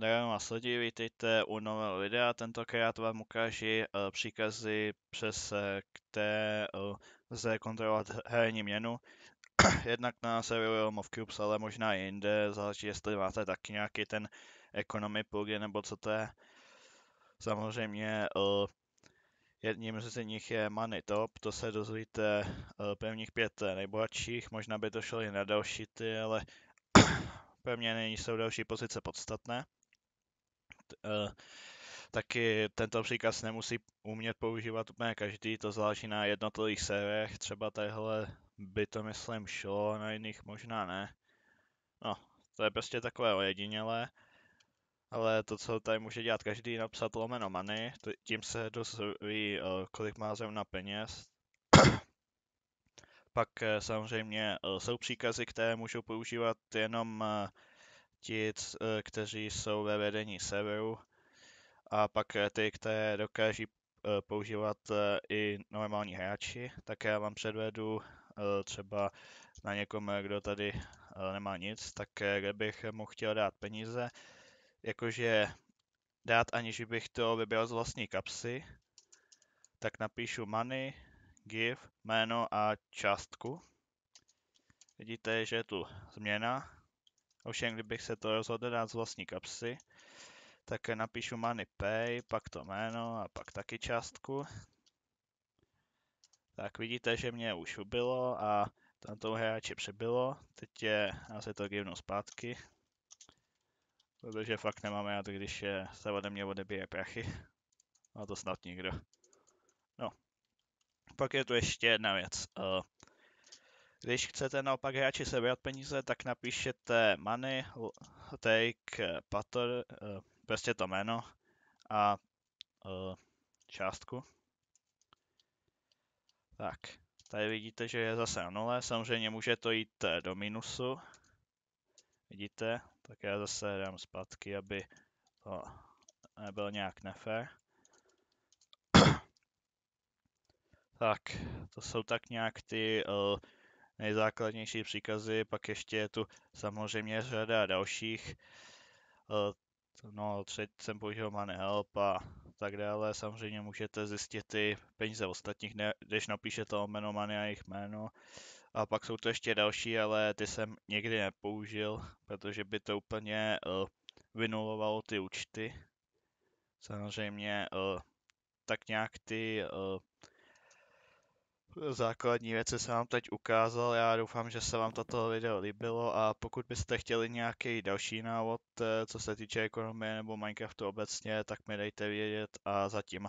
Zdravím vás lidi, vítejte u nového videa. Tentokrát vám ukáži uh, příkazy, přes uh, které uh, lze kontrolovat herní měnu. Jednak na serveru Realm of Cubes, ale možná i jinde, záleží jestli máte taky nějaký ten economy plugin nebo co to je. Samozřejmě uh, jedním z nich je Money Top, to se dozvíte uh, prvních pět nejbohatších, možná by to šlo i na další ty, ale pro mě jsou další pozice podstatné. Eh, taky tento příkaz nemusí umět používat úplně každý, to záleží na jednotlivých serverech, třeba téhle by to myslím šlo, na jiných možná ne. No, to je prostě takové ojedinělé, ale to, co tady může dělat každý, napsat lomeno money, tím se dozví, eh, kolik má zrovna peněz. Pak eh, samozřejmě jsou příkazy, které můžou používat jenom ti, eh, kteří jsou ve vedení severu a pak eh, ty, které dokáží eh, používat i normální hráči, tak já vám předvedu třeba na někom, kdo tady nemá nic, tak kde bych mu chtěl dát peníze, jakože dát aniž bych to vybral z vlastní kapsy, tak napíšu money, give, jméno a částku. Vidíte, že je tu změna, Ovšem, kdybych se to rozhodl dát z vlastní kapsy, tak napíšu pay, pak to jméno a pak taky částku. Tak vidíte, že mě už ubilo a tam tomu přebylo. Teď je, asi se to givnu zpátky. Protože fakt nemám rád, když se ode mě odebíje prachy. A to snad nikdo. No. Pak je tu ještě jedna věc. Uh, když chcete naopak hráči sebrat peníze, tak napíšete money, take, eh, pater, eh, prostě to jméno a eh, částku. Tak, tady vidíte, že je zase na nule, samozřejmě může to jít do minusu. Vidíte, tak já zase dám zpátky, aby to nebyl nějak nefér. tak, to jsou tak nějak ty uh, nejzákladnější příkazy, pak ještě je tu samozřejmě řada dalších. Eh, no, třetí jsem použil Money help a tak dále. Samozřejmě můžete zjistit ty peníze ostatních, ne, když napíšete o jméno Money a jejich jméno. A pak jsou to ještě další, ale ty jsem nikdy nepoužil, protože by to úplně uh, vynulovalo ty účty. Samozřejmě uh, tak nějak ty uh, základní věci jsem vám teď ukázal. Já doufám, že se vám toto video líbilo a pokud byste chtěli nějaký další návod, eh, co se týče ekonomie nebo Minecraftu obecně, tak mi dejte vědět a zatím.